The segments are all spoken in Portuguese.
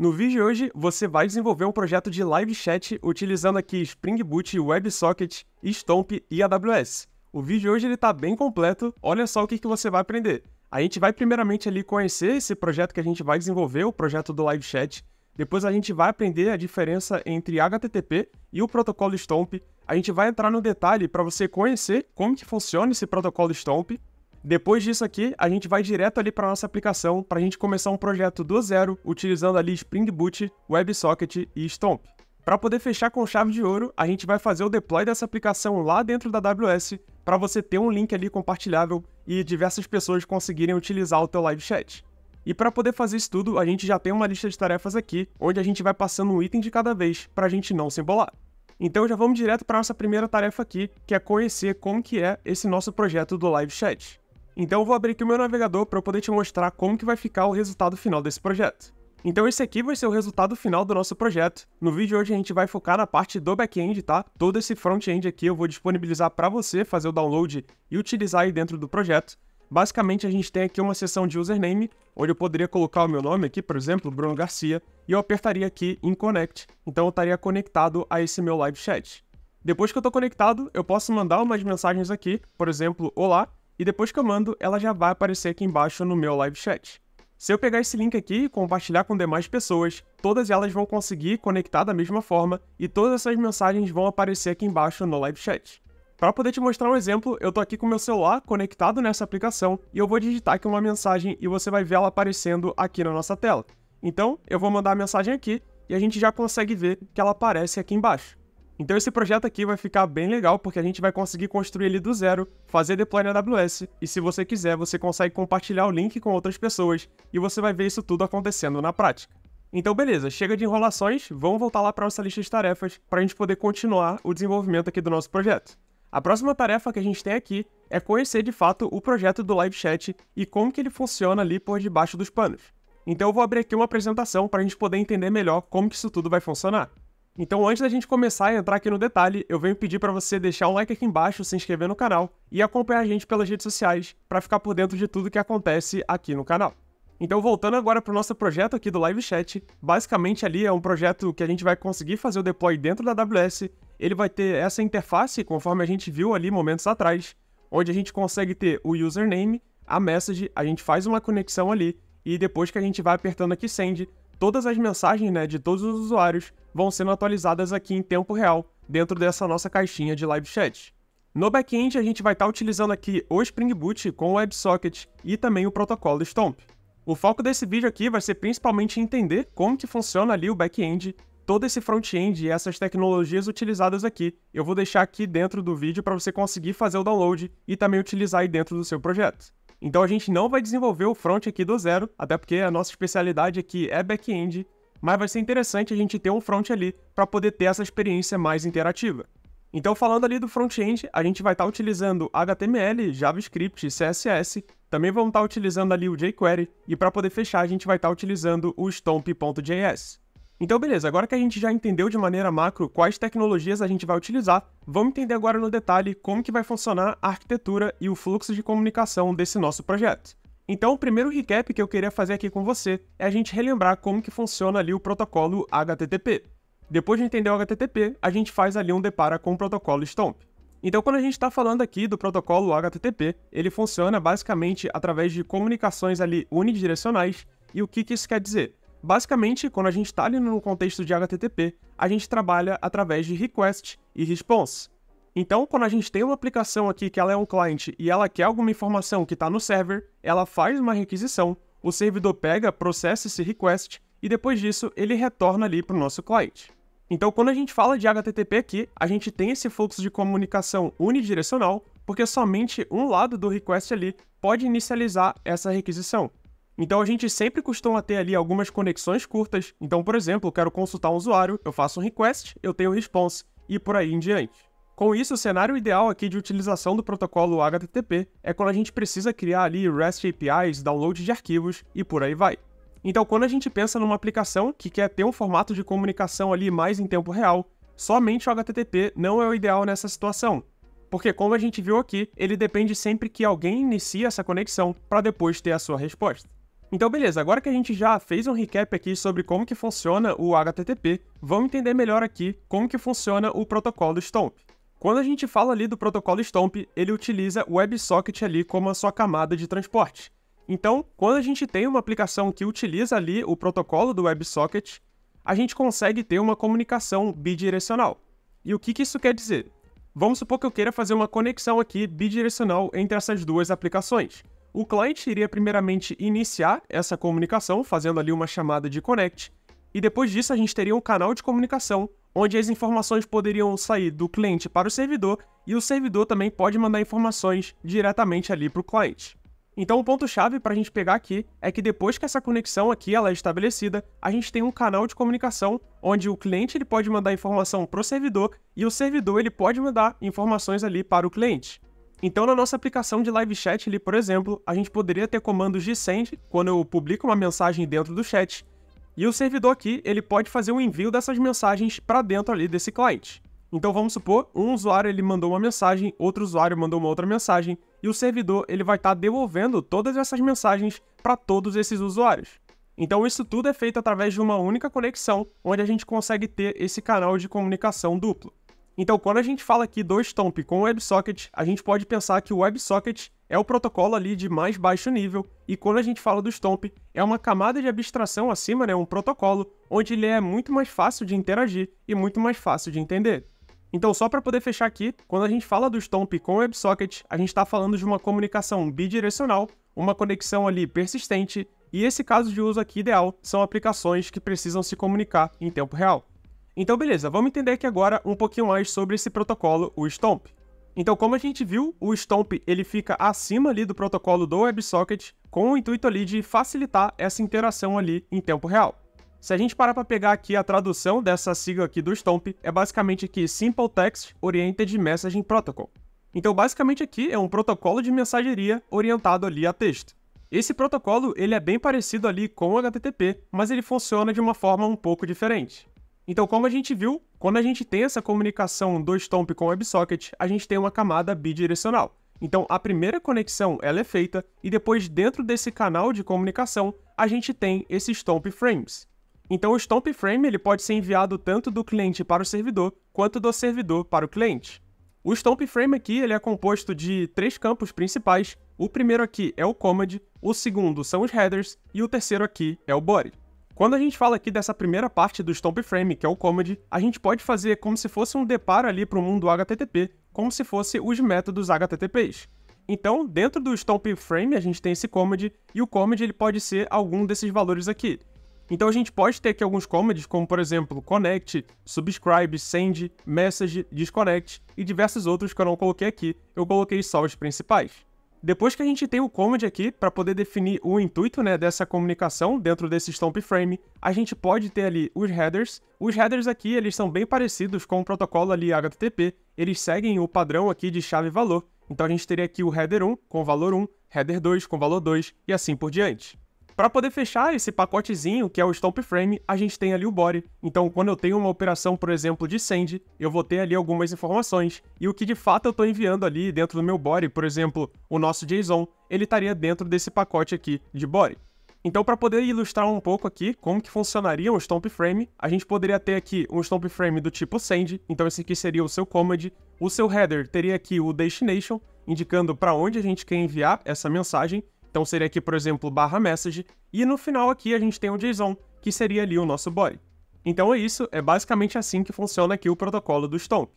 No vídeo de hoje, você vai desenvolver um projeto de live chat utilizando aqui Spring Boot, WebSocket, Stomp e AWS. O vídeo de hoje está bem completo, olha só o que, que você vai aprender. A gente vai primeiramente ali conhecer esse projeto que a gente vai desenvolver, o projeto do live chat. Depois a gente vai aprender a diferença entre HTTP e o protocolo Stomp. A gente vai entrar no detalhe para você conhecer como que funciona esse protocolo Stomp depois disso aqui, a gente vai direto ali para nossa aplicação para a gente começar um projeto do zero utilizando ali Spring Boot, WebSocket e Stomp. Para poder fechar com chave de ouro, a gente vai fazer o deploy dessa aplicação lá dentro da AWS para você ter um link ali compartilhável e diversas pessoas conseguirem utilizar o teu live chat. E para poder fazer isso tudo, a gente já tem uma lista de tarefas aqui, onde a gente vai passando um item de cada vez para a gente não se embolar. Então já vamos direto para nossa primeira tarefa aqui, que é conhecer como que é esse nosso projeto do live chat. Então eu vou abrir aqui o meu navegador para eu poder te mostrar como que vai ficar o resultado final desse projeto. Então esse aqui vai ser o resultado final do nosso projeto. No vídeo de hoje a gente vai focar na parte do back-end, tá? Todo esse front-end aqui eu vou disponibilizar para você fazer o download e utilizar aí dentro do projeto. Basicamente a gente tem aqui uma seção de username, onde eu poderia colocar o meu nome aqui, por exemplo, Bruno Garcia, e eu apertaria aqui em Connect, então eu estaria conectado a esse meu live chat. Depois que eu estou conectado, eu posso mandar umas mensagens aqui, por exemplo, olá, e depois que eu mando, ela já vai aparecer aqui embaixo no meu live chat. Se eu pegar esse link aqui e compartilhar com demais pessoas, todas elas vão conseguir conectar da mesma forma e todas essas mensagens vão aparecer aqui embaixo no live chat. Para poder te mostrar um exemplo, eu tô aqui com meu celular conectado nessa aplicação e eu vou digitar aqui uma mensagem e você vai ver ela aparecendo aqui na nossa tela. Então, eu vou mandar a mensagem aqui e a gente já consegue ver que ela aparece aqui embaixo. Então esse projeto aqui vai ficar bem legal, porque a gente vai conseguir construir ele do zero, fazer deploy na AWS, e se você quiser, você consegue compartilhar o link com outras pessoas, e você vai ver isso tudo acontecendo na prática. Então beleza, chega de enrolações, vamos voltar lá para nossa lista de tarefas, para a gente poder continuar o desenvolvimento aqui do nosso projeto. A próxima tarefa que a gente tem aqui é conhecer de fato o projeto do live chat e como que ele funciona ali por debaixo dos panos. Então eu vou abrir aqui uma apresentação para a gente poder entender melhor como que isso tudo vai funcionar. Então, antes da gente começar a entrar aqui no detalhe, eu venho pedir para você deixar o like aqui embaixo, se inscrever no canal e acompanhar a gente pelas redes sociais para ficar por dentro de tudo que acontece aqui no canal. Então, voltando agora para o nosso projeto aqui do Live Chat, basicamente ali é um projeto que a gente vai conseguir fazer o deploy dentro da AWS. Ele vai ter essa interface, conforme a gente viu ali momentos atrás, onde a gente consegue ter o username, a message, a gente faz uma conexão ali e depois que a gente vai apertando aqui send, todas as mensagens né, de todos os usuários vão sendo atualizadas aqui em tempo real dentro dessa nossa caixinha de live chat. No back-end, a gente vai estar tá utilizando aqui o Spring Boot com o WebSocket e também o protocolo Stomp. O foco desse vídeo aqui vai ser principalmente entender como que funciona ali o back-end, todo esse front-end e essas tecnologias utilizadas aqui. Eu vou deixar aqui dentro do vídeo para você conseguir fazer o download e também utilizar aí dentro do seu projeto. Então a gente não vai desenvolver o front aqui do zero, até porque a nossa especialidade aqui é back-end, mas vai ser interessante a gente ter um front ali para poder ter essa experiência mais interativa. Então falando ali do front-end, a gente vai estar tá utilizando HTML, JavaScript, CSS, também vamos estar tá utilizando ali o jQuery e para poder fechar a gente vai estar tá utilizando o stomp.js. Então beleza, agora que a gente já entendeu de maneira macro quais tecnologias a gente vai utilizar, vamos entender agora no detalhe como que vai funcionar a arquitetura e o fluxo de comunicação desse nosso projeto. Então o primeiro recap que eu queria fazer aqui com você é a gente relembrar como que funciona ali o protocolo HTTP. Depois de entender o HTTP, a gente faz ali um deparo com o protocolo STOMP. Então, quando a gente está falando aqui do protocolo HTTP, ele funciona basicamente através de comunicações ali unidirecionais. E o que, que isso quer dizer? Basicamente, quando a gente está ali no contexto de HTTP, a gente trabalha através de request e response. Então, quando a gente tem uma aplicação aqui que ela é um cliente e ela quer alguma informação que está no server, ela faz uma requisição, o servidor pega, processa esse request e depois disso ele retorna ali para o nosso cliente. Então, quando a gente fala de HTTP aqui, a gente tem esse fluxo de comunicação unidirecional, porque somente um lado do request ali pode inicializar essa requisição. Então a gente sempre costuma ter ali algumas conexões curtas. Então, por exemplo, eu quero consultar um usuário, eu faço um request, eu tenho response e por aí em diante. Com isso, o cenário ideal aqui de utilização do protocolo HTTP é quando a gente precisa criar ali REST APIs, download de arquivos e por aí vai. Então, quando a gente pensa numa aplicação que quer ter um formato de comunicação ali mais em tempo real, somente o HTTP não é o ideal nessa situação. Porque, como a gente viu aqui, ele depende sempre que alguém inicie essa conexão para depois ter a sua resposta. Então beleza, agora que a gente já fez um recap aqui sobre como que funciona o HTTP, vamos entender melhor aqui como que funciona o protocolo STOMP. Quando a gente fala ali do protocolo STOMP, ele utiliza o WebSocket ali como a sua camada de transporte. Então, quando a gente tem uma aplicação que utiliza ali o protocolo do WebSocket, a gente consegue ter uma comunicação bidirecional. E o que, que isso quer dizer? Vamos supor que eu queira fazer uma conexão aqui bidirecional entre essas duas aplicações. O cliente iria primeiramente iniciar essa comunicação, fazendo ali uma chamada de connect, e depois disso a gente teria um canal de comunicação, onde as informações poderiam sair do cliente para o servidor e o servidor também pode mandar informações diretamente ali para o cliente. Então o ponto-chave para a gente pegar aqui é que depois que essa conexão aqui ela é estabelecida, a gente tem um canal de comunicação onde o cliente ele pode mandar informação para o servidor e o servidor ele pode mandar informações ali para o cliente. Então, na nossa aplicação de live chat ali, por exemplo, a gente poderia ter comandos de send quando eu publico uma mensagem dentro do chat, e o servidor aqui ele pode fazer o envio dessas mensagens para dentro ali desse cliente. Então vamos supor, um usuário ele mandou uma mensagem, outro usuário mandou uma outra mensagem, e o servidor ele vai estar tá devolvendo todas essas mensagens para todos esses usuários. Então isso tudo é feito através de uma única conexão, onde a gente consegue ter esse canal de comunicação duplo. Então, quando a gente fala aqui do Stomp com o WebSocket, a gente pode pensar que o WebSocket é o protocolo ali de mais baixo nível, e quando a gente fala do Stomp, é uma camada de abstração acima, né, um protocolo, onde ele é muito mais fácil de interagir e muito mais fácil de entender. Então, só para poder fechar aqui, quando a gente fala do Stomp com o WebSocket, a gente está falando de uma comunicação bidirecional, uma conexão ali persistente, e esse caso de uso aqui ideal são aplicações que precisam se comunicar em tempo real. Então beleza, vamos entender aqui agora um pouquinho mais sobre esse protocolo, o Stomp. Então como a gente viu, o Stomp ele fica acima ali do protocolo do WebSocket com o intuito ali de facilitar essa interação ali em tempo real. Se a gente parar para pegar aqui a tradução dessa sigla aqui do Stomp, é basicamente aqui Simple Text Oriented Messaging Protocol. Então basicamente aqui é um protocolo de mensageria orientado ali a texto. Esse protocolo ele é bem parecido ali com o HTTP, mas ele funciona de uma forma um pouco diferente. Então, como a gente viu, quando a gente tem essa comunicação do Stomp com o WebSocket, a gente tem uma camada bidirecional. Então, a primeira conexão ela é feita e depois dentro desse canal de comunicação, a gente tem esse Stomp Frames. Então, o Stomp Frame ele pode ser enviado tanto do cliente para o servidor, quanto do servidor para o cliente. O Stomp Frame aqui ele é composto de três campos principais. O primeiro aqui é o Command, o segundo são os headers e o terceiro aqui é o Body. Quando a gente fala aqui dessa primeira parte do Stomp Frame, que é o Comedy, a gente pode fazer como se fosse um deparo ali para o mundo HTTP, como se fosse os métodos HTTPs. Então, dentro do Stomp Frame, a gente tem esse Comedy, e o Comedy ele pode ser algum desses valores aqui. Então a gente pode ter aqui alguns comedies, como por exemplo connect, subscribe, send, message, disconnect e diversos outros que eu não coloquei aqui, eu coloquei só os principais. Depois que a gente tem o comedy aqui, para poder definir o intuito né, dessa comunicação dentro desse stomp frame, a gente pode ter ali os headers. Os headers aqui, eles são bem parecidos com o protocolo ali HTTP, eles seguem o padrão aqui de chave-valor. Então a gente teria aqui o header 1 com valor 1, header 2 com valor 2 e assim por diante. Para poder fechar esse pacotezinho, que é o Stomp Frame, a gente tem ali o body. Então, quando eu tenho uma operação, por exemplo, de send, eu vou ter ali algumas informações. E o que de fato eu estou enviando ali dentro do meu body, por exemplo, o nosso JSON, ele estaria dentro desse pacote aqui de body. Então, para poder ilustrar um pouco aqui como que funcionaria um stomp frame, a gente poderia ter aqui um stomp frame do tipo send, então esse aqui seria o seu command, o seu header teria aqui o destination, indicando para onde a gente quer enviar essa mensagem, então seria aqui, por exemplo, barra message, e no final aqui a gente tem o JSON, que seria ali o nosso body. Então é isso, é basicamente assim que funciona aqui o protocolo do Stomp.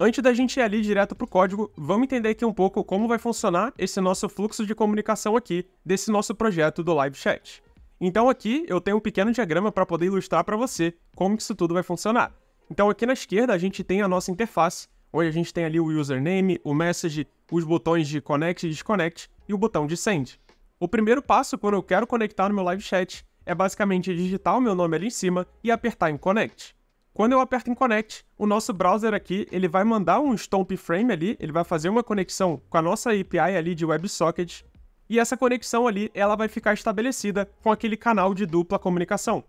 Antes da gente ir ali direto para o código, vamos entender aqui um pouco como vai funcionar esse nosso fluxo de comunicação aqui desse nosso projeto do Live Chat. Então aqui eu tenho um pequeno diagrama para poder ilustrar para você como isso tudo vai funcionar. Então aqui na esquerda a gente tem a nossa interface, onde a gente tem ali o username, o message, os botões de connect e disconnect e o botão de send. O primeiro passo quando eu quero conectar no meu live chat é basicamente digitar o meu nome ali em cima e apertar em Connect. Quando eu aperto em Connect, o nosso browser aqui ele vai mandar um stomp frame ali, ele vai fazer uma conexão com a nossa API ali de WebSocket, e essa conexão ali ela vai ficar estabelecida com aquele canal de dupla comunicação.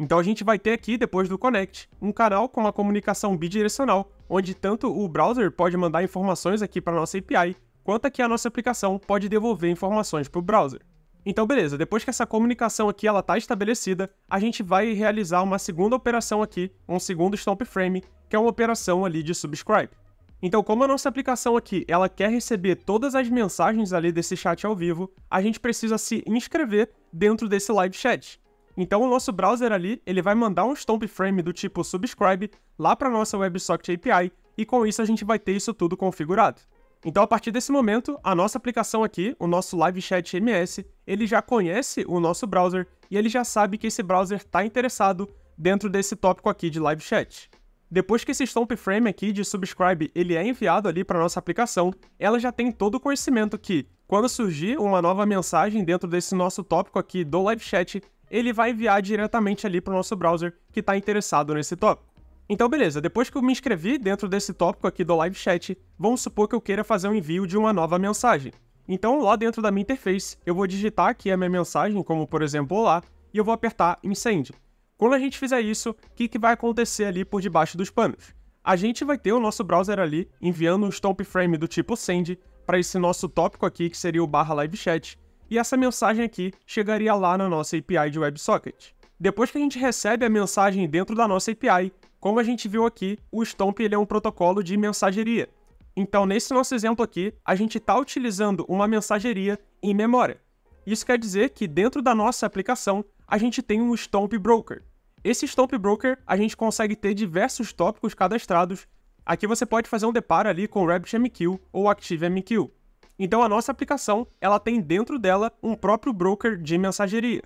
Então a gente vai ter aqui, depois do Connect, um canal com a comunicação bidirecional, onde tanto o browser pode mandar informações aqui para a nossa API, quanto é que a nossa aplicação pode devolver informações para o browser. Então beleza, depois que essa comunicação aqui ela está estabelecida, a gente vai realizar uma segunda operação aqui, um segundo stomp frame, que é uma operação ali de subscribe. Então como a nossa aplicação aqui ela quer receber todas as mensagens ali desse chat ao vivo, a gente precisa se inscrever dentro desse live chat. Então o nosso browser ali ele vai mandar um stomp frame do tipo subscribe lá para nossa WebSocket API e com isso a gente vai ter isso tudo configurado. Então, a partir desse momento, a nossa aplicação aqui, o nosso Live Chat MS, ele já conhece o nosso browser e ele já sabe que esse browser está interessado dentro desse tópico aqui de Live Chat. Depois que esse stomp frame aqui de subscribe ele é enviado ali para nossa aplicação, ela já tem todo o conhecimento que, quando surgir uma nova mensagem dentro desse nosso tópico aqui do Live Chat, ele vai enviar diretamente ali para o nosso browser que está interessado nesse tópico. Então, beleza, depois que eu me inscrevi dentro desse tópico aqui do live chat, vamos supor que eu queira fazer o um envio de uma nova mensagem. Então, lá dentro da minha interface, eu vou digitar aqui a minha mensagem, como por exemplo, olá, e eu vou apertar send. Quando a gente fizer isso, o que, que vai acontecer ali por debaixo dos panos? A gente vai ter o nosso browser ali enviando um stop frame do tipo send para esse nosso tópico aqui, que seria o barra live chat, e essa mensagem aqui chegaria lá na nossa API de WebSocket. Depois que a gente recebe a mensagem dentro da nossa API, como a gente viu aqui, o Stomp ele é um protocolo de mensageria. Então, nesse nosso exemplo aqui, a gente está utilizando uma mensageria em memória. Isso quer dizer que dentro da nossa aplicação, a gente tem um Stomp Broker. Esse Stomp Broker, a gente consegue ter diversos tópicos cadastrados. Aqui você pode fazer um deparo ali com RabbitMQ ou ActiveMQ. Então a nossa aplicação, ela tem dentro dela um próprio broker de mensageria.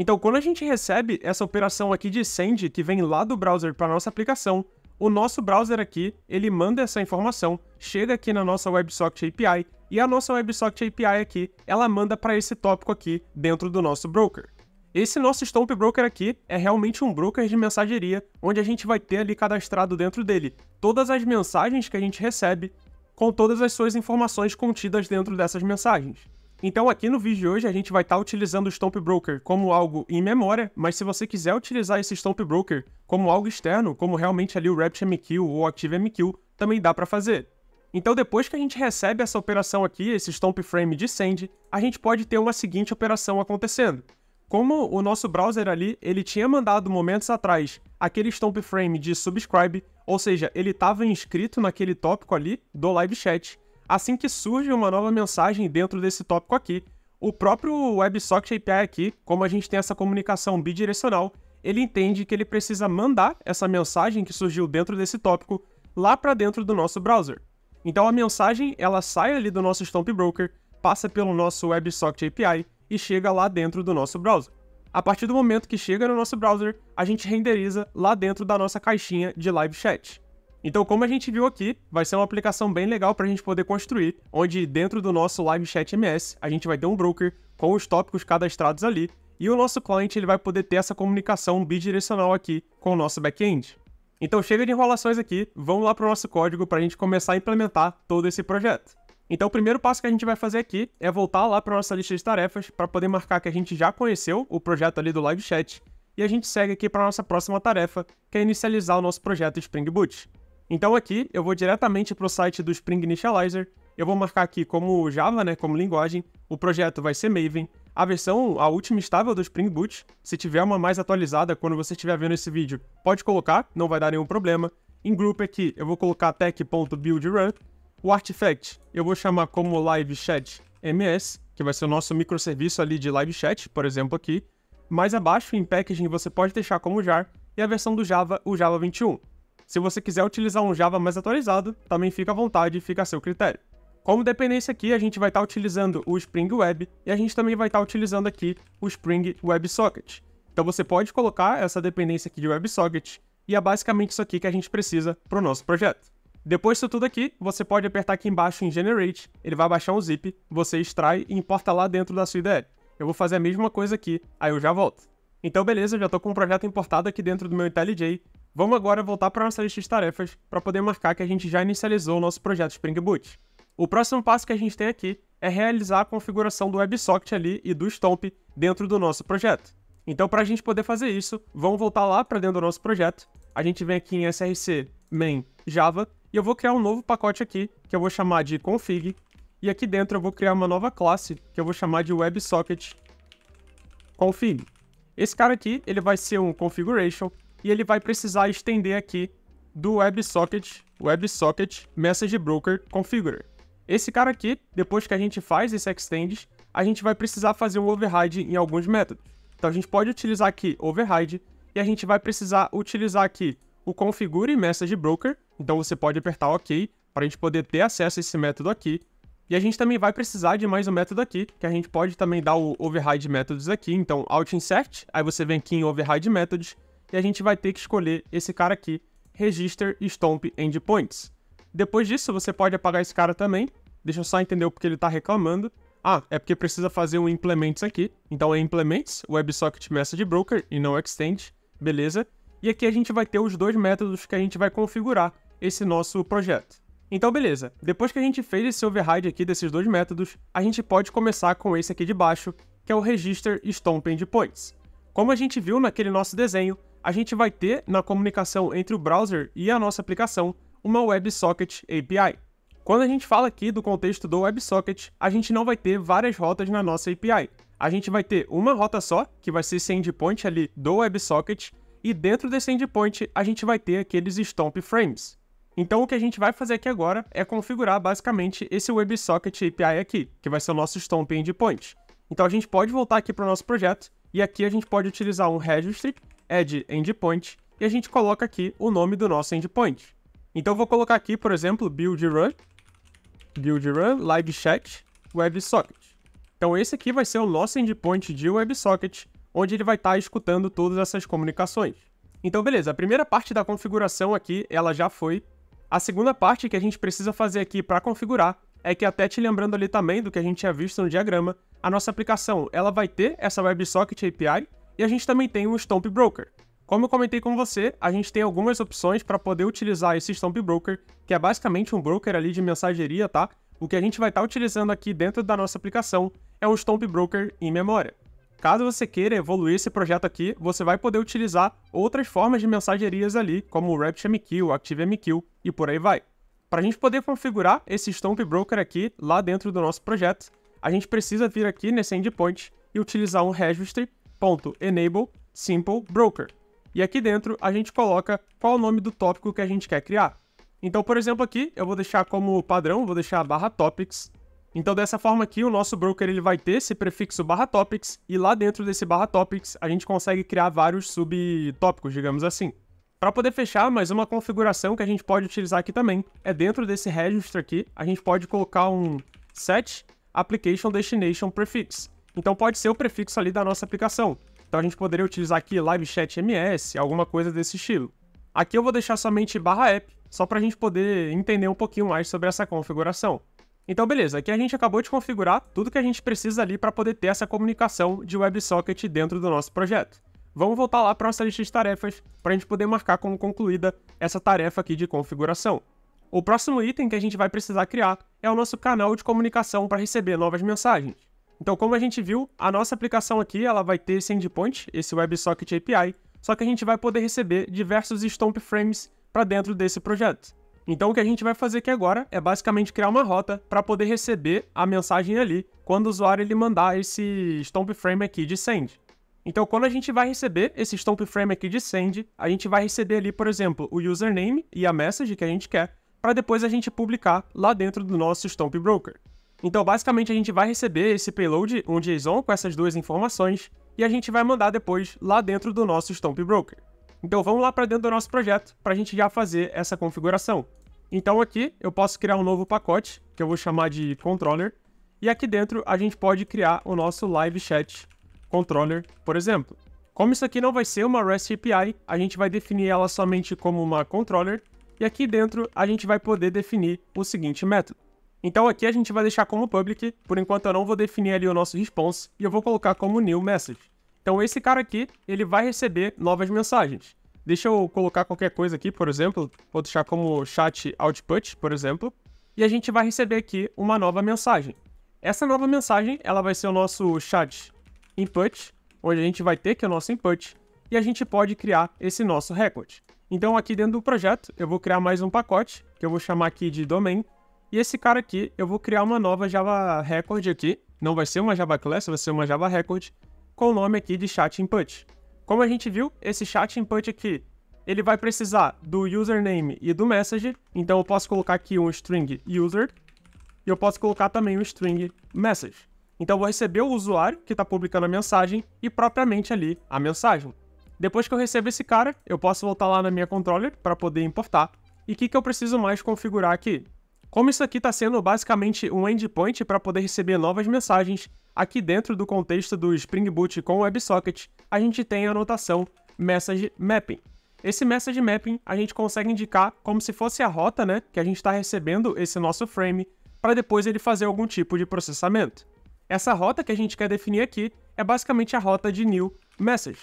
Então, quando a gente recebe essa operação aqui de send, que vem lá do browser para nossa aplicação, o nosso browser aqui, ele manda essa informação, chega aqui na nossa WebSocket API, e a nossa WebSocket API aqui, ela manda para esse tópico aqui dentro do nosso broker. Esse nosso Stomp Broker aqui é realmente um broker de mensageria, onde a gente vai ter ali cadastrado dentro dele todas as mensagens que a gente recebe, com todas as suas informações contidas dentro dessas mensagens. Então aqui no vídeo de hoje a gente vai estar tá utilizando o Stomp Broker como algo em memória, mas se você quiser utilizar esse Stomp Broker como algo externo, como realmente ali o RapidMQ ou o ActiveMQ, também dá para fazer. Então depois que a gente recebe essa operação aqui, esse Stomp Frame de Send, a gente pode ter uma seguinte operação acontecendo. Como o nosso browser ali, ele tinha mandado momentos atrás aquele Stomp Frame de Subscribe, ou seja, ele estava inscrito naquele tópico ali do live chat, assim que surge uma nova mensagem dentro desse tópico aqui. O próprio WebSocket API aqui, como a gente tem essa comunicação bidirecional, ele entende que ele precisa mandar essa mensagem que surgiu dentro desse tópico lá para dentro do nosso browser. Então a mensagem ela sai ali do nosso Stomp Broker, passa pelo nosso WebSocket API e chega lá dentro do nosso browser. A partir do momento que chega no nosso browser, a gente renderiza lá dentro da nossa caixinha de live chat. Então, como a gente viu aqui, vai ser uma aplicação bem legal para a gente poder construir, onde dentro do nosso live chat MS, a gente vai ter um broker com os tópicos cadastrados ali, e o nosso cliente ele vai poder ter essa comunicação bidirecional aqui com o nosso back-end. Então chega de enrolações aqui, vamos lá para o nosso código para a gente começar a implementar todo esse projeto. Então o primeiro passo que a gente vai fazer aqui é voltar lá para nossa lista de tarefas para poder marcar que a gente já conheceu o projeto ali do live chat e a gente segue aqui para nossa próxima tarefa, que é inicializar o nosso projeto Spring Boot. Então aqui eu vou diretamente para o site do Spring Initializer, eu vou marcar aqui como Java, né, como linguagem, o projeto vai ser Maven, a versão, a última estável do Spring Boot, se tiver uma mais atualizada quando você estiver vendo esse vídeo, pode colocar, não vai dar nenhum problema. Em group aqui eu vou colocar tech.buildrun, o artifact eu vou chamar como live chat ms, que vai ser o nosso microserviço ali de live chat, por exemplo aqui. Mais abaixo, em packaging, você pode deixar como jar, e a versão do Java, o Java 21. Se você quiser utilizar um Java mais atualizado, também fica à vontade e fica a seu critério. Como dependência aqui, a gente vai estar tá utilizando o Spring Web e a gente também vai estar tá utilizando aqui o Spring WebSocket. Então você pode colocar essa dependência aqui de WebSocket e é basicamente isso aqui que a gente precisa para o nosso projeto. Depois disso tudo aqui, você pode apertar aqui embaixo em Generate, ele vai baixar um zip, você extrai e importa lá dentro da sua IDE. Eu vou fazer a mesma coisa aqui, aí eu já volto. Então beleza, eu já estou com um projeto importado aqui dentro do meu IntelliJ Vamos agora voltar para nossa lista de tarefas para poder marcar que a gente já inicializou o nosso projeto Spring Boot. O próximo passo que a gente tem aqui é realizar a configuração do WebSocket ali e do Stomp dentro do nosso projeto. Então, para a gente poder fazer isso, vamos voltar lá para dentro do nosso projeto. A gente vem aqui em src main java e eu vou criar um novo pacote aqui que eu vou chamar de config. E aqui dentro eu vou criar uma nova classe que eu vou chamar de WebSocket config. Esse cara aqui ele vai ser um configuration e ele vai precisar estender aqui do WebSocket, WebSocket Message Broker Configurer. Esse cara aqui, depois que a gente faz esse extend, a gente vai precisar fazer um override em alguns métodos. Então a gente pode utilizar aqui override e a gente vai precisar utilizar aqui o configure message broker. Então você pode apertar OK para a gente poder ter acesso a esse método aqui. E a gente também vai precisar de mais um método aqui, que a gente pode também dar o override métodos aqui. Então out insert, aí você vem aqui em override methods e a gente vai ter que escolher esse cara aqui, Register Stomp Endpoints. Depois disso, você pode apagar esse cara também. Deixa eu só entender o que ele está reclamando. Ah, é porque precisa fazer um implements aqui. Então é implements, WebSocket Message Broker e não extend, beleza? E aqui a gente vai ter os dois métodos que a gente vai configurar esse nosso projeto. Então beleza, depois que a gente fez esse override aqui desses dois métodos, a gente pode começar com esse aqui de baixo, que é o Register Stomp Endpoints. Como a gente viu naquele nosso desenho, a gente vai ter na comunicação entre o browser e a nossa aplicação uma WebSocket API. Quando a gente fala aqui do contexto do WebSocket, a gente não vai ter várias rotas na nossa API. A gente vai ter uma rota só, que vai ser esse endpoint ali do WebSocket, e dentro desse endpoint a gente vai ter aqueles stomp frames. Então o que a gente vai fazer aqui agora é configurar basicamente esse WebSocket API aqui, que vai ser o nosso stomp endpoint. Então a gente pode voltar aqui para o nosso projeto, e aqui a gente pode utilizar um registry add é endpoint, e a gente coloca aqui o nome do nosso endpoint. Então eu vou colocar aqui, por exemplo, build run, build run, live chat, WebSocket. Então esse aqui vai ser o nosso endpoint de WebSocket, onde ele vai estar tá escutando todas essas comunicações. Então beleza, a primeira parte da configuração aqui, ela já foi. A segunda parte que a gente precisa fazer aqui para configurar é que até te lembrando ali também do que a gente tinha visto no diagrama, a nossa aplicação, ela vai ter essa WebSocket API, e a gente também tem o Stomp Broker. Como eu comentei com você, a gente tem algumas opções para poder utilizar esse Stomp Broker, que é basicamente um broker ali de mensageria, tá? O que a gente vai estar tá utilizando aqui dentro da nossa aplicação é o Stomp Broker em memória. Caso você queira evoluir esse projeto aqui, você vai poder utilizar outras formas de mensagerias ali, como o RaptMQ, o ActiveMQ e por aí vai. Para a gente poder configurar esse Stomp Broker aqui lá dentro do nosso projeto, a gente precisa vir aqui nesse endpoint e utilizar um registry enable simple broker. E aqui dentro a gente coloca qual o nome do tópico que a gente quer criar. Então, por exemplo, aqui eu vou deixar como padrão, vou deixar barra topics. Então, dessa forma aqui, o nosso broker ele vai ter esse prefixo barra topics e lá dentro desse barra topics a gente consegue criar vários subtópicos, digamos assim. Para poder fechar, mais uma configuração que a gente pode utilizar aqui também é dentro desse registro aqui, a gente pode colocar um set application destination prefix. Então pode ser o prefixo ali da nossa aplicação. Então a gente poderia utilizar aqui live chat ms, alguma coisa desse estilo. Aqui eu vou deixar somente barra app, só para a gente poder entender um pouquinho mais sobre essa configuração. Então beleza, aqui a gente acabou de configurar tudo que a gente precisa ali para poder ter essa comunicação de WebSocket dentro do nosso projeto. Vamos voltar lá para nossa lista de tarefas para a gente poder marcar como concluída essa tarefa aqui de configuração. O próximo item que a gente vai precisar criar é o nosso canal de comunicação para receber novas mensagens. Então, como a gente viu, a nossa aplicação aqui ela vai ter esse endpoint, esse WebSocket API, só que a gente vai poder receber diversos stomp frames para dentro desse projeto. Então, o que a gente vai fazer aqui agora é basicamente criar uma rota para poder receber a mensagem ali quando o usuário ele mandar esse stomp frame aqui de send. Então, quando a gente vai receber esse stomp frame aqui de send, a gente vai receber ali, por exemplo, o username e a message que a gente quer, para depois a gente publicar lá dentro do nosso Stomp Broker. Então, basicamente, a gente vai receber esse payload, um JSON com essas duas informações, e a gente vai mandar depois lá dentro do nosso Stomp Broker. Então, vamos lá para dentro do nosso projeto para a gente já fazer essa configuração. Então, aqui eu posso criar um novo pacote, que eu vou chamar de controller, e aqui dentro a gente pode criar o nosso live chat controller, por exemplo. Como isso aqui não vai ser uma REST API, a gente vai definir ela somente como uma controller, e aqui dentro a gente vai poder definir o seguinte método. Então aqui a gente vai deixar como public, por enquanto eu não vou definir ali o nosso response, e eu vou colocar como new message. Então esse cara aqui, ele vai receber novas mensagens. Deixa eu colocar qualquer coisa aqui, por exemplo, vou deixar como chat output, por exemplo, e a gente vai receber aqui uma nova mensagem. Essa nova mensagem, ela vai ser o nosso chat input, onde a gente vai ter que é o nosso input, e a gente pode criar esse nosso record. Então aqui dentro do projeto, eu vou criar mais um pacote, que eu vou chamar aqui de domain, e esse cara aqui, eu vou criar uma nova Java Record aqui. Não vai ser uma Java Class, vai ser uma Java Record com o nome aqui de Chat Input. Como a gente viu, esse Chat Input aqui, ele vai precisar do username e do message. Então eu posso colocar aqui um string user e eu posso colocar também um string message. Então eu vou receber o usuário que está publicando a mensagem e propriamente ali a mensagem. Depois que eu recebo esse cara, eu posso voltar lá na minha controller para poder importar. E o que, que eu preciso mais configurar aqui? Como isso aqui está sendo basicamente um endpoint para poder receber novas mensagens, aqui dentro do contexto do Spring Boot com WebSocket, a gente tem a anotação Message Mapping. Esse Message Mapping a gente consegue indicar como se fosse a rota né, que a gente está recebendo esse nosso frame para depois ele fazer algum tipo de processamento. Essa rota que a gente quer definir aqui é basicamente a rota de New Message.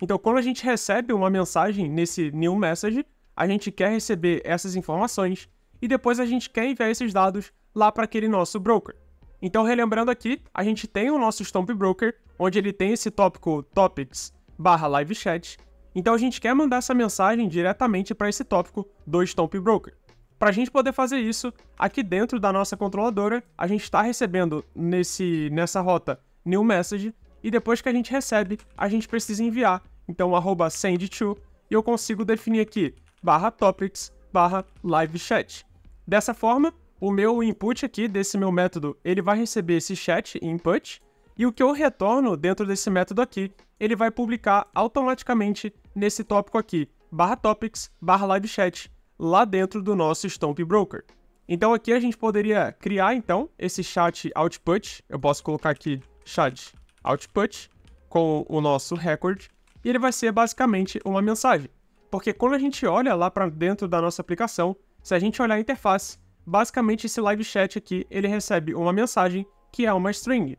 Então, quando a gente recebe uma mensagem nesse New Message, a gente quer receber essas informações e depois a gente quer enviar esses dados lá para aquele nosso broker. Então, relembrando aqui, a gente tem o nosso Stomp Broker, onde ele tem esse tópico topics barra live chat. Então, a gente quer mandar essa mensagem diretamente para esse tópico do Stomp Broker. Para a gente poder fazer isso, aqui dentro da nossa controladora, a gente está recebendo nesse, nessa rota new message e depois que a gente recebe, a gente precisa enviar. Então, arroba send to e eu consigo definir aqui barra topics barra live chat. Dessa forma, o meu input aqui desse meu método, ele vai receber esse chat input, e o que eu retorno dentro desse método aqui, ele vai publicar automaticamente nesse tópico aqui, barra topics, barra live chat, lá dentro do nosso Stomp Broker. Então aqui a gente poderia criar então esse chat output, eu posso colocar aqui chat output com o nosso record, e ele vai ser basicamente uma mensagem. Porque quando a gente olha lá para dentro da nossa aplicação, se a gente olhar a interface, basicamente esse live chat aqui, ele recebe uma mensagem que é uma string.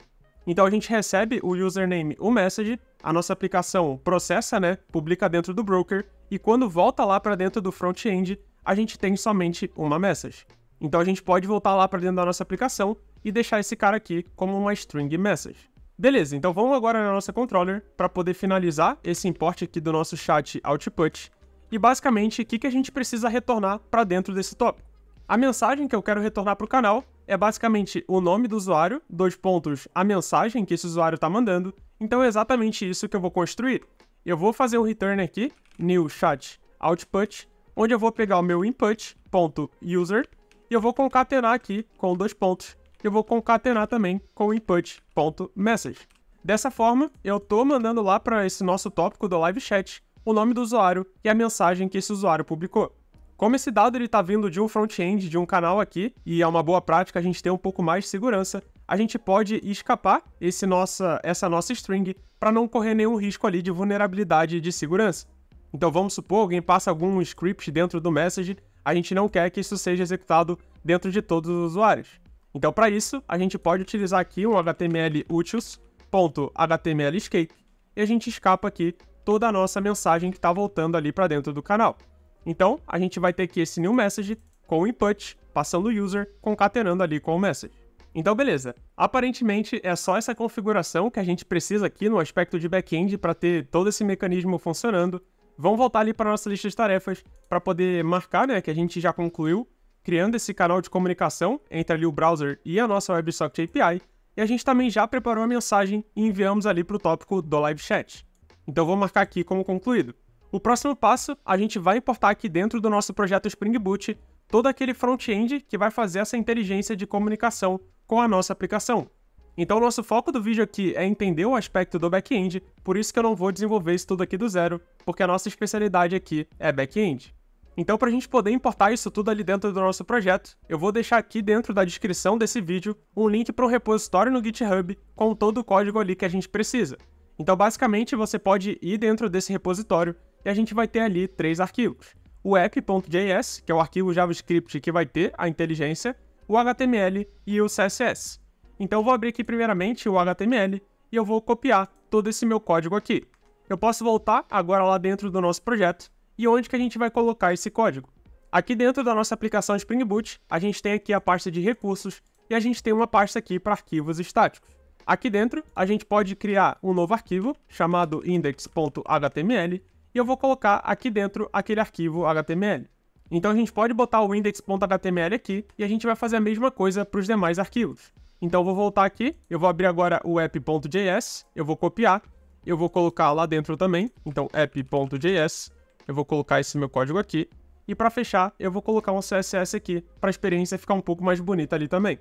Então a gente recebe o username, o message, a nossa aplicação processa, né, publica dentro do broker e quando volta lá para dentro do front-end, a gente tem somente uma message. Então a gente pode voltar lá para dentro da nossa aplicação e deixar esse cara aqui como uma string message. Beleza, então vamos agora na nossa controller para poder finalizar esse import aqui do nosso chat output e basicamente, o que, que a gente precisa retornar para dentro desse tópico? A mensagem que eu quero retornar para o canal é basicamente o nome do usuário, dois pontos, a mensagem que esse usuário está mandando. Então é exatamente isso que eu vou construir. Eu vou fazer o um return aqui, new chat output, onde eu vou pegar o meu input, ponto user, e eu vou concatenar aqui com dois pontos. Eu vou concatenar também com input, ponto message. Dessa forma, eu estou mandando lá para esse nosso tópico do live chat o nome do usuário e a mensagem que esse usuário publicou. Como esse dado está vindo de um front-end de um canal aqui, e é uma boa prática a gente ter um pouco mais de segurança, a gente pode escapar esse nossa, essa nossa string para não correr nenhum risco ali de vulnerabilidade de segurança. Então vamos supor, alguém passa algum script dentro do message, a gente não quer que isso seja executado dentro de todos os usuários. Então para isso, a gente pode utilizar aqui um html utils.html escape e a gente escapa aqui toda a nossa mensagem que está voltando ali para dentro do canal. Então, a gente vai ter que esse new message com o input, passando o user, concatenando ali com o message. Então, beleza. Aparentemente, é só essa configuração que a gente precisa aqui no aspecto de back-end para ter todo esse mecanismo funcionando. Vamos voltar ali para nossa lista de tarefas para poder marcar né, que a gente já concluiu, criando esse canal de comunicação entre ali o browser e a nossa WebSocket API. E a gente também já preparou a mensagem e enviamos ali para o tópico do live chat. Então vou marcar aqui como concluído. O próximo passo, a gente vai importar aqui dentro do nosso projeto Spring Boot todo aquele front-end que vai fazer essa inteligência de comunicação com a nossa aplicação. Então o nosso foco do vídeo aqui é entender o aspecto do back-end, por isso que eu não vou desenvolver isso tudo aqui do zero, porque a nossa especialidade aqui é back-end. Então para a gente poder importar isso tudo ali dentro do nosso projeto, eu vou deixar aqui dentro da descrição desse vídeo um link para um repositório no GitHub com todo o código ali que a gente precisa. Então, basicamente, você pode ir dentro desse repositório e a gente vai ter ali três arquivos. O app.js, que é o arquivo JavaScript que vai ter a inteligência, o HTML e o CSS. Então, eu vou abrir aqui primeiramente o HTML e eu vou copiar todo esse meu código aqui. Eu posso voltar agora lá dentro do nosso projeto e onde que a gente vai colocar esse código. Aqui dentro da nossa aplicação Spring Boot, a gente tem aqui a pasta de recursos e a gente tem uma pasta aqui para arquivos estáticos. Aqui dentro, a gente pode criar um novo arquivo chamado index.html e eu vou colocar aqui dentro aquele arquivo HTML. Então a gente pode botar o index.html aqui e a gente vai fazer a mesma coisa para os demais arquivos. Então eu vou voltar aqui, eu vou abrir agora o app.js, eu vou copiar, eu vou colocar lá dentro também, então app.js, eu vou colocar esse meu código aqui, e para fechar eu vou colocar um CSS aqui para a experiência ficar um pouco mais bonita ali também.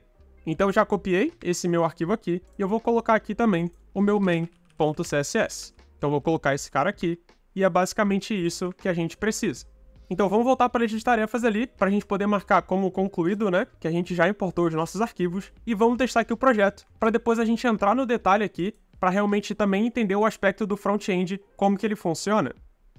Então já copiei esse meu arquivo aqui e eu vou colocar aqui também o meu main.css. Então vou colocar esse cara aqui e é basicamente isso que a gente precisa. Então vamos voltar para a lista de tarefas ali, para a gente poder marcar como concluído, né, que a gente já importou os nossos arquivos, e vamos testar aqui o projeto, para depois a gente entrar no detalhe aqui, para realmente também entender o aspecto do front-end, como que ele funciona.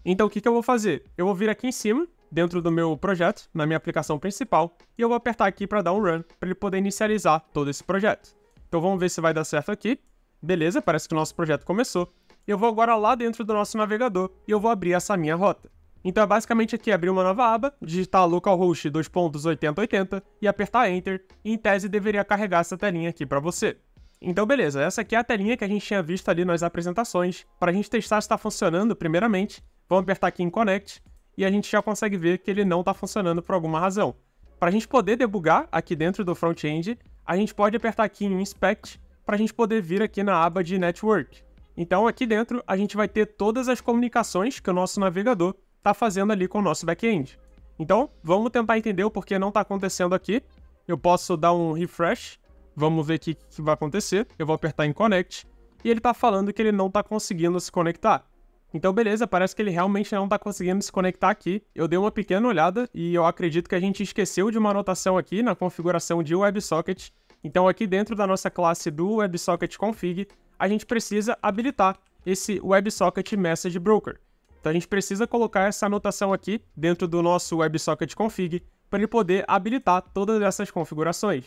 Então o que, que eu vou fazer? Eu vou vir aqui em cima, dentro do meu projeto, na minha aplicação principal, e eu vou apertar aqui para dar um run, para ele poder inicializar todo esse projeto. Então vamos ver se vai dar certo aqui. Beleza, parece que o nosso projeto começou. Eu vou agora lá dentro do nosso navegador e eu vou abrir essa minha rota. Então é basicamente aqui abrir uma nova aba, digitar localhost 2.8080 e apertar enter, e em tese deveria carregar essa telinha aqui para você. Então beleza, essa aqui é a telinha que a gente tinha visto ali nas apresentações. Para a gente testar se está funcionando primeiramente, vamos apertar aqui em connect e a gente já consegue ver que ele não está funcionando por alguma razão. Para a gente poder debugar aqui dentro do front-end, a gente pode apertar aqui em Inspect para a gente poder vir aqui na aba de Network. Então aqui dentro a gente vai ter todas as comunicações que o nosso navegador está fazendo ali com o nosso back-end. Então vamos tentar entender o porquê não está acontecendo aqui. Eu posso dar um refresh, vamos ver o que, que vai acontecer. Eu vou apertar em Connect e ele está falando que ele não está conseguindo se conectar. Então, beleza, parece que ele realmente não está conseguindo se conectar aqui. Eu dei uma pequena olhada e eu acredito que a gente esqueceu de uma anotação aqui na configuração de WebSocket. Então, aqui dentro da nossa classe do WebSocket config, a gente precisa habilitar esse WebSocket Message Broker. Então, a gente precisa colocar essa anotação aqui dentro do nosso WebSocket config para ele poder habilitar todas essas configurações.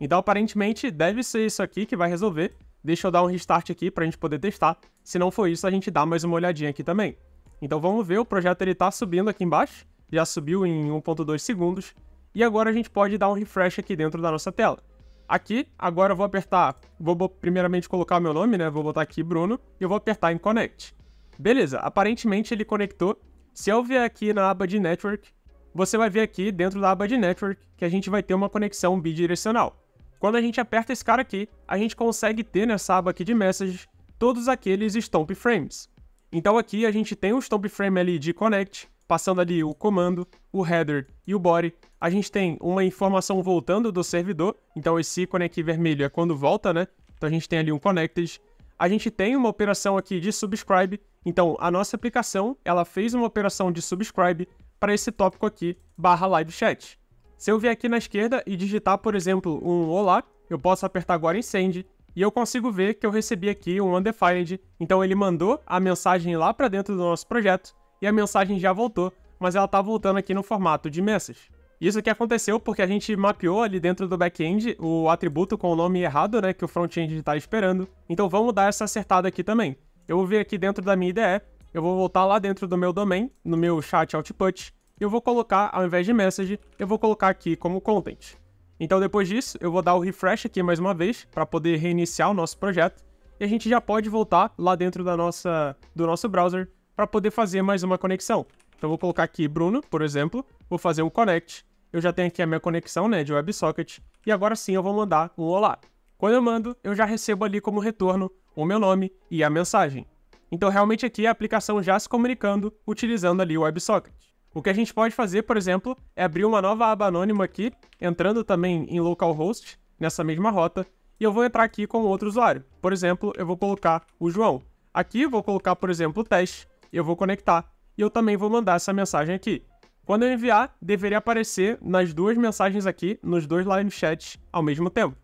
Então, aparentemente, deve ser isso aqui que vai resolver. Deixa eu dar um restart aqui para a gente poder testar. Se não for isso, a gente dá mais uma olhadinha aqui também. Então vamos ver, o projeto ele tá subindo aqui embaixo. Já subiu em 1.2 segundos. E agora a gente pode dar um refresh aqui dentro da nossa tela. Aqui, agora eu vou apertar, vou primeiramente colocar meu nome, né? Vou botar aqui Bruno e eu vou apertar em Connect. Beleza, aparentemente ele conectou. Se eu vier aqui na aba de Network, você vai ver aqui dentro da aba de Network que a gente vai ter uma conexão bidirecional. Quando a gente aperta esse cara aqui, a gente consegue ter nessa aba aqui de message todos aqueles stomp frames. Então aqui a gente tem o um stomp frame ali de connect, passando ali o comando, o header e o body. A gente tem uma informação voltando do servidor, então esse ícone aqui vermelho é quando volta, né? Então a gente tem ali um connected. A gente tem uma operação aqui de subscribe, então a nossa aplicação, ela fez uma operação de subscribe para esse tópico aqui, barra live chat. Se eu vir aqui na esquerda e digitar, por exemplo, um Olá, eu posso apertar agora em Send, e eu consigo ver que eu recebi aqui um undefined, então ele mandou a mensagem lá para dentro do nosso projeto, e a mensagem já voltou, mas ela está voltando aqui no formato de message. Isso que aconteceu porque a gente mapeou ali dentro do backend o atributo com o nome errado, né, que o front-end está esperando. Então vamos dar essa acertada aqui também. Eu vou vir aqui dentro da minha IDE, eu vou voltar lá dentro do meu domain, no meu chat output, eu vou colocar, ao invés de message, eu vou colocar aqui como content. Então depois disso, eu vou dar o refresh aqui mais uma vez, para poder reiniciar o nosso projeto, e a gente já pode voltar lá dentro da nossa, do nosso browser, para poder fazer mais uma conexão. Então vou colocar aqui Bruno, por exemplo, vou fazer um connect, eu já tenho aqui a minha conexão né, de WebSocket, e agora sim eu vou mandar um olá. Quando eu mando, eu já recebo ali como retorno o meu nome e a mensagem. Então realmente aqui é a aplicação já se comunicando utilizando ali o WebSocket. O que a gente pode fazer, por exemplo, é abrir uma nova aba anônima aqui, entrando também em localhost, nessa mesma rota, e eu vou entrar aqui com outro usuário. Por exemplo, eu vou colocar o João. Aqui eu vou colocar, por exemplo, o teste, eu vou conectar, e eu também vou mandar essa mensagem aqui. Quando eu enviar, deveria aparecer nas duas mensagens aqui, nos dois live chats, ao mesmo tempo.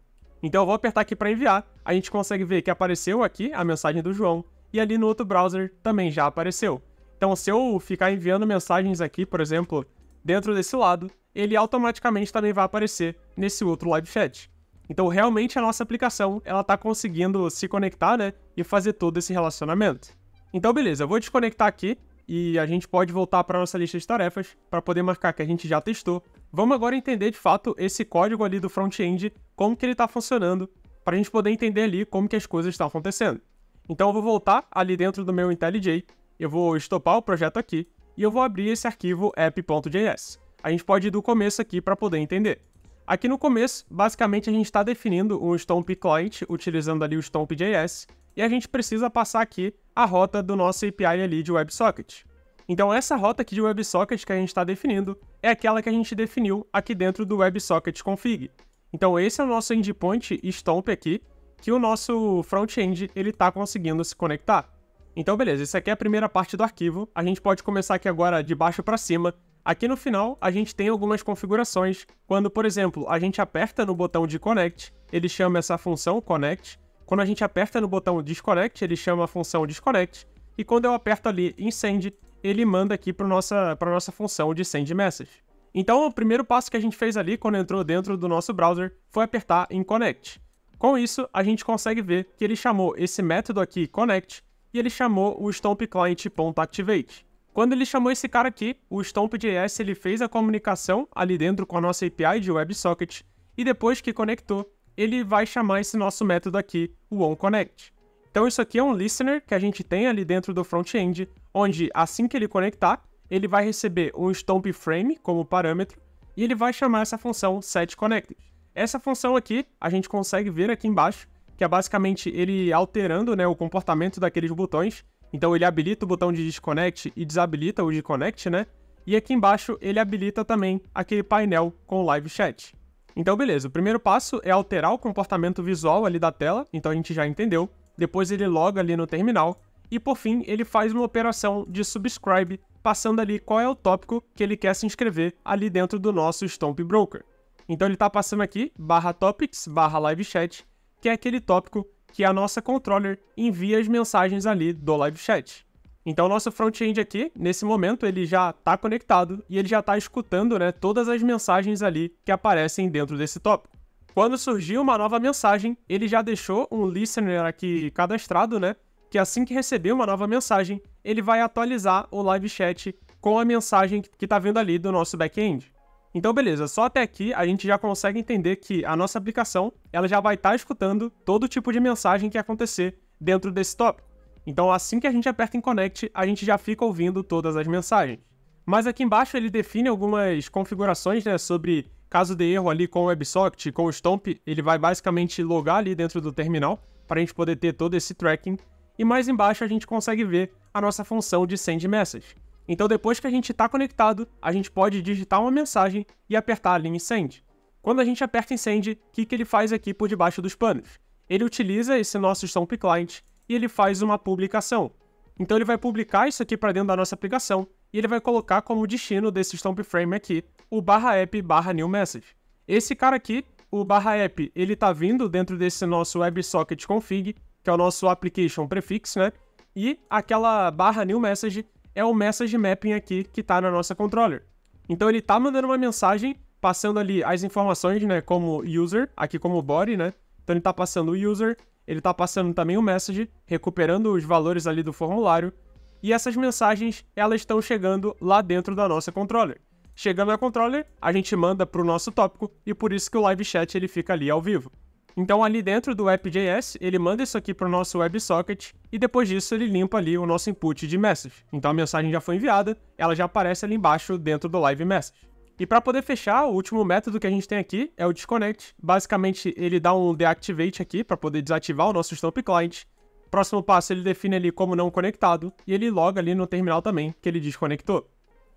Então eu vou apertar aqui para enviar, a gente consegue ver que apareceu aqui a mensagem do João, e ali no outro browser também já apareceu. Então, se eu ficar enviando mensagens aqui, por exemplo, dentro desse lado, ele automaticamente também vai aparecer nesse outro live chat. Então, realmente a nossa aplicação, ela tá conseguindo se conectar, né, e fazer todo esse relacionamento. Então, beleza, eu vou desconectar aqui e a gente pode voltar para nossa lista de tarefas para poder marcar que a gente já testou. Vamos agora entender de fato esse código ali do front-end, como que ele está funcionando, para a gente poder entender ali como que as coisas estão tá acontecendo. Então eu vou voltar ali dentro do meu IntelliJ eu vou estopar o projeto aqui e eu vou abrir esse arquivo app.js. A gente pode ir do começo aqui para poder entender. Aqui no começo, basicamente a gente está definindo um stomp client, utilizando ali o stomp.js, e a gente precisa passar aqui a rota do nosso API ali de WebSocket. Então essa rota aqui de WebSocket que a gente está definindo é aquela que a gente definiu aqui dentro do WebSocket config. Então esse é o nosso endpoint stomp aqui, que o nosso front-end ele está conseguindo se conectar. Então beleza, isso aqui é a primeira parte do arquivo. A gente pode começar aqui agora de baixo para cima. Aqui no final, a gente tem algumas configurações. Quando, por exemplo, a gente aperta no botão de Connect, ele chama essa função Connect. Quando a gente aperta no botão Disconnect, ele chama a função Disconnect. E quando eu aperto ali em Send, ele manda aqui para nossa, a nossa função de Send Message. Então, o primeiro passo que a gente fez ali, quando entrou dentro do nosso browser, foi apertar em Connect. Com isso, a gente consegue ver que ele chamou esse método aqui, Connect, ele chamou o Stomp Client Activate. Quando ele chamou esse cara aqui, o StompJS ele fez a comunicação ali dentro com a nossa API de WebSocket e depois que conectou, ele vai chamar esse nosso método aqui, o onConnect. Então isso aqui é um listener que a gente tem ali dentro do front-end, onde assim que ele conectar, ele vai receber um stomp frame como parâmetro e ele vai chamar essa função setConnected. Essa função aqui, a gente consegue ver aqui embaixo, que é basicamente ele alterando né, o comportamento daqueles botões. Então ele habilita o botão de disconnect e desabilita o de connect, né? E aqui embaixo ele habilita também aquele painel com live chat. Então beleza, o primeiro passo é alterar o comportamento visual ali da tela, então a gente já entendeu. Depois ele loga ali no terminal e por fim ele faz uma operação de subscribe, passando ali qual é o tópico que ele quer se inscrever ali dentro do nosso Stomp Broker. Então ele está passando aqui, barra topics, barra live chat, que é aquele tópico que a nossa controller envia as mensagens ali do live chat. Então o nosso front-end aqui, nesse momento, ele já está conectado e ele já está escutando né, todas as mensagens ali que aparecem dentro desse tópico. Quando surgiu uma nova mensagem, ele já deixou um listener aqui cadastrado, né? Que assim que receber uma nova mensagem, ele vai atualizar o live chat com a mensagem que está vindo ali do nosso back-end. Então, beleza, só até aqui a gente já consegue entender que a nossa aplicação ela já vai estar tá escutando todo tipo de mensagem que acontecer dentro desse tópico. Então, assim que a gente aperta em Connect, a gente já fica ouvindo todas as mensagens. Mas aqui embaixo ele define algumas configurações né, sobre caso de erro ali com o WebSocket, com o Stomp, ele vai basicamente logar ali dentro do terminal para a gente poder ter todo esse tracking. E mais embaixo a gente consegue ver a nossa função de Send Message. Então depois que a gente está conectado, a gente pode digitar uma mensagem e apertar a linha Send. Quando a gente aperta em Send, o que, que ele faz aqui por debaixo dos panos? Ele utiliza esse nosso Stomp Client e ele faz uma publicação. Então ele vai publicar isso aqui para dentro da nossa aplicação e ele vai colocar como destino desse Stomp Frame aqui o barra app barra new message. Esse cara aqui, o barra app, ele está vindo dentro desse nosso WebSocket config, que é o nosso application prefix, né? E aquela barra new message é o message mapping aqui que está na nossa controller. Então ele está mandando uma mensagem, passando ali as informações, né, como user, aqui como body, né? Então ele está passando o user, ele está passando também o message, recuperando os valores ali do formulário, e essas mensagens, elas estão chegando lá dentro da nossa controller. Chegando na controller, a gente manda para o nosso tópico, e por isso que o live chat ele fica ali ao vivo. Então ali dentro do app.js, ele manda isso aqui para o nosso WebSocket e depois disso ele limpa ali o nosso input de message. Então a mensagem já foi enviada, ela já aparece ali embaixo dentro do live message. E para poder fechar, o último método que a gente tem aqui é o disconnect. Basicamente, ele dá um deactivate aqui para poder desativar o nosso stamp client. Próximo passo, ele define ali como não conectado e ele loga ali no terminal também que ele desconectou.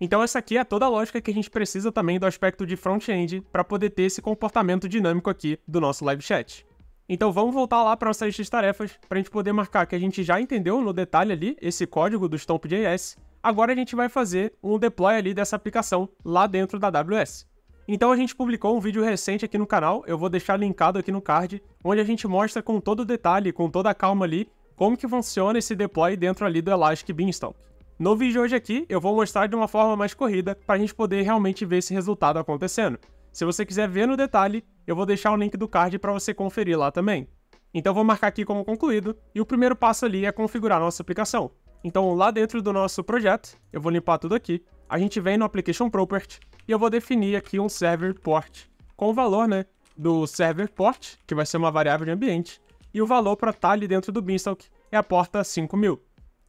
Então essa aqui é toda a lógica que a gente precisa também do aspecto de front-end para poder ter esse comportamento dinâmico aqui do nosso live chat. Então vamos voltar lá para nossa lista de tarefas para a gente poder marcar que a gente já entendeu no detalhe ali esse código do Stomp.js. Agora a gente vai fazer um deploy ali dessa aplicação lá dentro da AWS. Então a gente publicou um vídeo recente aqui no canal, eu vou deixar linkado aqui no card, onde a gente mostra com todo detalhe, com toda a calma ali, como que funciona esse deploy dentro ali do Elastic Beanstalk. No vídeo de hoje aqui, eu vou mostrar de uma forma mais corrida para a gente poder realmente ver esse resultado acontecendo. Se você quiser ver no detalhe, eu vou deixar o link do card para você conferir lá também. Então vou marcar aqui como concluído, e o primeiro passo ali é configurar nossa aplicação. Então lá dentro do nosso projeto, eu vou limpar tudo aqui, a gente vem no Application Property, e eu vou definir aqui um Server Port, com o valor né, do Server Port, que vai ser uma variável de ambiente, e o valor para estar tá ali dentro do Beanstalk é a porta 5000.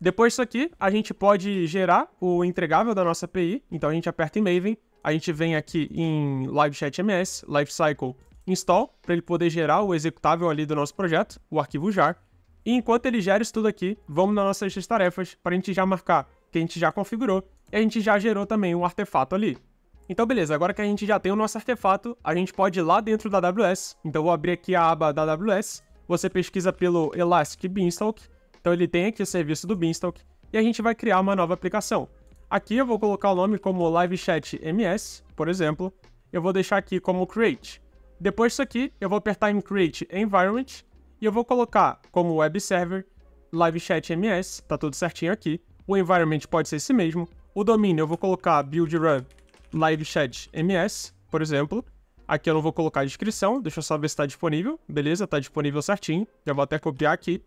Depois disso aqui, a gente pode gerar o entregável da nossa API. Então a gente aperta em Maven, a gente vem aqui em Live Chat MS, Lifecycle install, para ele poder gerar o executável ali do nosso projeto, o arquivo jar. E enquanto ele gera isso tudo aqui, vamos nas nossas de tarefas para a gente já marcar que a gente já configurou e a gente já gerou também um artefato ali. Então beleza, agora que a gente já tem o nosso artefato, a gente pode ir lá dentro da AWS. Então vou abrir aqui a aba da AWS, você pesquisa pelo Elastic Beanstalk então ele tem aqui o serviço do Beanstalk e a gente vai criar uma nova aplicação. Aqui eu vou colocar o nome como Live Chat MS, por exemplo. Eu vou deixar aqui como Create. Depois disso aqui, eu vou apertar em Create Environment e eu vou colocar como Web Server Live Chat MS, tá tudo certinho aqui. O environment pode ser esse mesmo. O domínio eu vou colocar build run live chat ms, por exemplo. Aqui eu não vou colocar a descrição, deixa eu só ver se está disponível. Beleza, está disponível certinho. Já vou até copiar aqui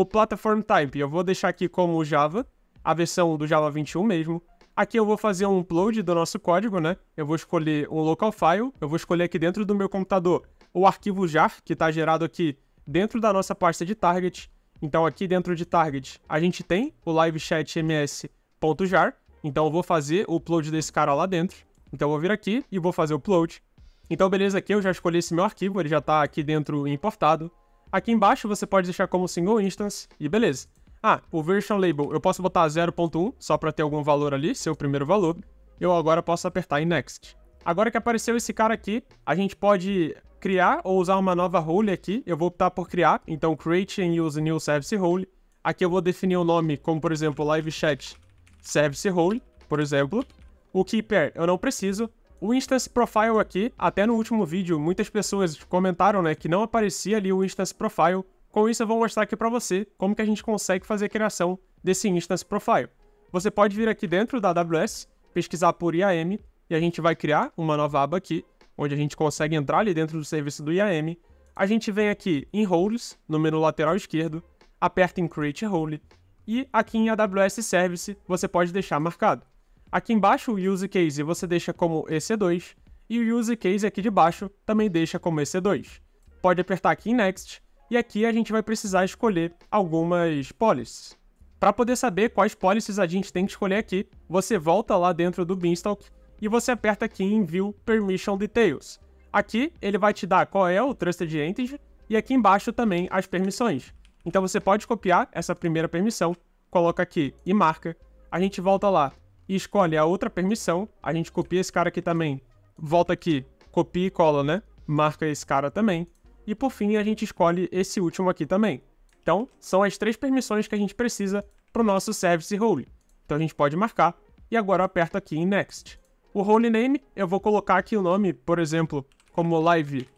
o Platform Type eu vou deixar aqui como Java, a versão do Java 21 mesmo. Aqui eu vou fazer um upload do nosso código, né? Eu vou escolher um local file, eu vou escolher aqui dentro do meu computador o arquivo jar, que está gerado aqui dentro da nossa pasta de target. Então aqui dentro de target a gente tem o livechatms.jar, então eu vou fazer o upload desse cara lá dentro. Então eu vou vir aqui e vou fazer o upload. Então beleza, aqui eu já escolhi esse meu arquivo, ele já está aqui dentro importado. Aqui embaixo você pode deixar como single instance e beleza. Ah, o version label eu posso botar 0.1 só para ter algum valor ali, seu primeiro valor. Eu agora posso apertar em next. Agora que apareceu esse cara aqui, a gente pode criar ou usar uma nova role aqui. Eu vou optar por criar, então create and use new service role. Aqui eu vou definir o um nome como, por exemplo, live chat service role, por exemplo. O keeper eu não preciso, o Instance Profile aqui, até no último vídeo, muitas pessoas comentaram né, que não aparecia ali o Instance Profile. Com isso eu vou mostrar aqui para você como que a gente consegue fazer a criação desse Instance Profile. Você pode vir aqui dentro da AWS, pesquisar por IAM, e a gente vai criar uma nova aba aqui, onde a gente consegue entrar ali dentro do serviço do IAM. A gente vem aqui em Roles, no menu lateral esquerdo, aperta em Create Role, e aqui em AWS Service você pode deixar marcado. Aqui embaixo o Use Case você deixa como EC2 e o Use Case aqui de baixo também deixa como EC2. Pode apertar aqui em Next e aqui a gente vai precisar escolher algumas policies. Para poder saber quais policies a gente tem que escolher aqui, você volta lá dentro do Beanstalk e você aperta aqui em View Permission Details. Aqui ele vai te dar qual é o Trusted Entity e aqui embaixo também as permissões. Então você pode copiar essa primeira permissão, coloca aqui e marca. A gente volta lá e escolhe a outra permissão. A gente copia esse cara aqui também. Volta aqui, copia e cola, né? Marca esse cara também. E por fim, a gente escolhe esse último aqui também. Então, são as três permissões que a gente precisa para o nosso Service Role. Então a gente pode marcar e agora eu aperto aqui em Next. O Role Name, eu vou colocar aqui o nome, por exemplo, como Live,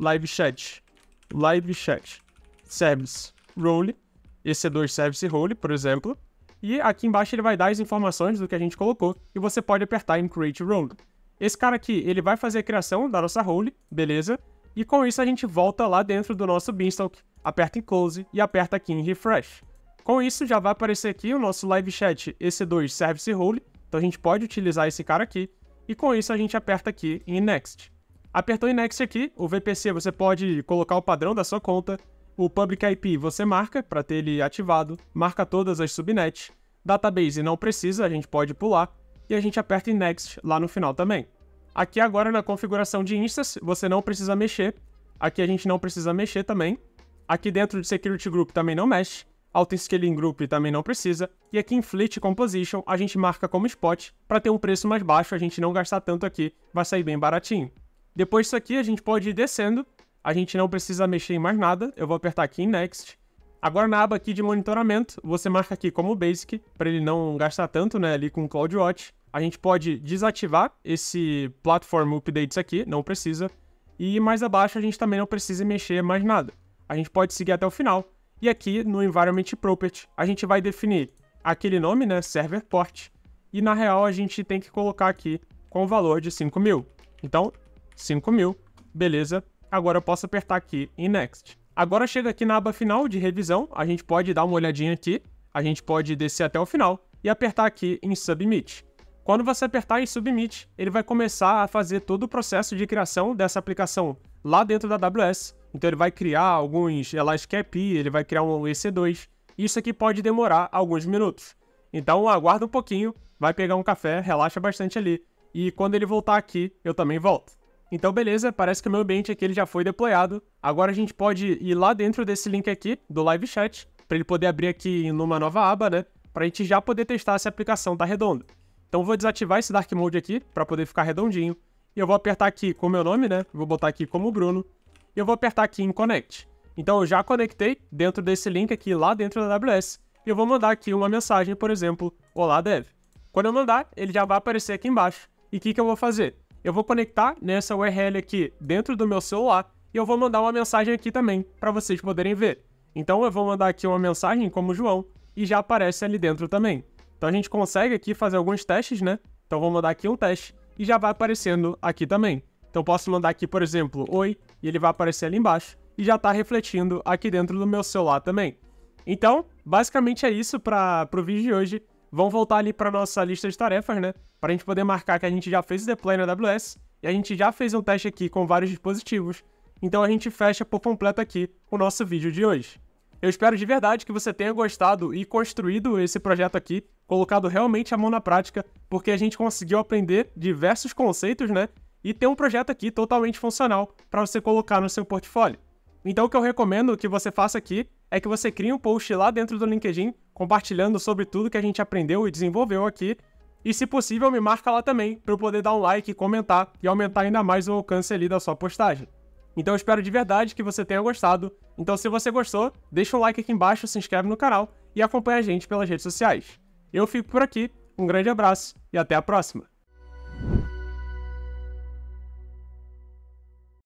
Live Chat, Live Chat, Service Role, EC2 é Service Role, por exemplo. E aqui embaixo ele vai dar as informações do que a gente colocou e você pode apertar em Create Role. Esse cara aqui, ele vai fazer a criação da nossa role, beleza? E com isso a gente volta lá dentro do nosso Beanstalk, aperta em Close e aperta aqui em Refresh. Com isso já vai aparecer aqui o nosso Live Chat EC2 Service Role, então a gente pode utilizar esse cara aqui, e com isso a gente aperta aqui em Next. Apertou em Next aqui, o VPC você pode colocar o padrão da sua conta, o Public IP você marca para ter ele ativado, marca todas as subnets. Database não precisa, a gente pode pular. E a gente aperta em Next lá no final também. Aqui agora na configuração de instance, você não precisa mexer. Aqui a gente não precisa mexer também. Aqui dentro de Security Group também não mexe. Auto-Scaling Group também não precisa. E aqui em Fleet Composition a gente marca como Spot para ter um preço mais baixo, a gente não gastar tanto aqui, vai sair bem baratinho. Depois disso aqui a gente pode ir descendo a gente não precisa mexer em mais nada. Eu vou apertar aqui em Next. Agora na aba aqui de monitoramento, você marca aqui como Basic, para ele não gastar tanto né, ali com o CloudWatch. A gente pode desativar esse Platform Updates aqui, não precisa. E mais abaixo a gente também não precisa mexer mais nada. A gente pode seguir até o final. E aqui no Environment Property, a gente vai definir aquele nome, né, Server Port. E na real a gente tem que colocar aqui com o valor de 5.000. Então, 5.000, beleza. Agora eu posso apertar aqui em Next. Agora chega aqui na aba final de revisão, a gente pode dar uma olhadinha aqui, a gente pode descer até o final e apertar aqui em Submit. Quando você apertar em Submit, ele vai começar a fazer todo o processo de criação dessa aplicação lá dentro da AWS. Então ele vai criar alguns Elastic API, ele vai criar um EC2. Isso aqui pode demorar alguns minutos. Então aguarda um pouquinho, vai pegar um café, relaxa bastante ali. E quando ele voltar aqui, eu também volto. Então beleza, parece que o meu ambiente aqui ele já foi deployado. Agora a gente pode ir lá dentro desse link aqui do live chat, para ele poder abrir aqui numa nova aba, né? Para a gente já poder testar se a aplicação tá redonda. Então vou desativar esse dark mode aqui para poder ficar redondinho. E eu vou apertar aqui com o meu nome, né? Vou botar aqui como Bruno. E eu vou apertar aqui em connect. Então eu já conectei dentro desse link aqui lá dentro da AWS. E eu vou mandar aqui uma mensagem, por exemplo, Olá Dev. Quando eu mandar, ele já vai aparecer aqui embaixo. E o que, que eu vou fazer? eu vou conectar nessa URL aqui dentro do meu celular e eu vou mandar uma mensagem aqui também para vocês poderem ver. Então eu vou mandar aqui uma mensagem como João e já aparece ali dentro também. Então a gente consegue aqui fazer alguns testes, né? Então vou mandar aqui um teste e já vai aparecendo aqui também. Então posso mandar aqui, por exemplo, oi, e ele vai aparecer ali embaixo e já está refletindo aqui dentro do meu celular também. Então, basicamente é isso para o vídeo de hoje. Vamos voltar ali para nossa lista de tarefas, né? Para a gente poder marcar que a gente já fez o deploy na AWS e a gente já fez um teste aqui com vários dispositivos. Então a gente fecha por completo aqui o nosso vídeo de hoje. Eu espero de verdade que você tenha gostado e construído esse projeto aqui, colocado realmente a mão na prática, porque a gente conseguiu aprender diversos conceitos, né? E ter um projeto aqui totalmente funcional para você colocar no seu portfólio. Então o que eu recomendo que você faça aqui é que você crie um post lá dentro do LinkedIn compartilhando sobre tudo que a gente aprendeu e desenvolveu aqui. E se possível, me marca lá também para eu poder dar um like, comentar e aumentar ainda mais o alcance ali da sua postagem. Então eu espero de verdade que você tenha gostado. Então se você gostou, deixa o um like aqui embaixo, se inscreve no canal e acompanha a gente pelas redes sociais. Eu fico por aqui, um grande abraço e até a próxima!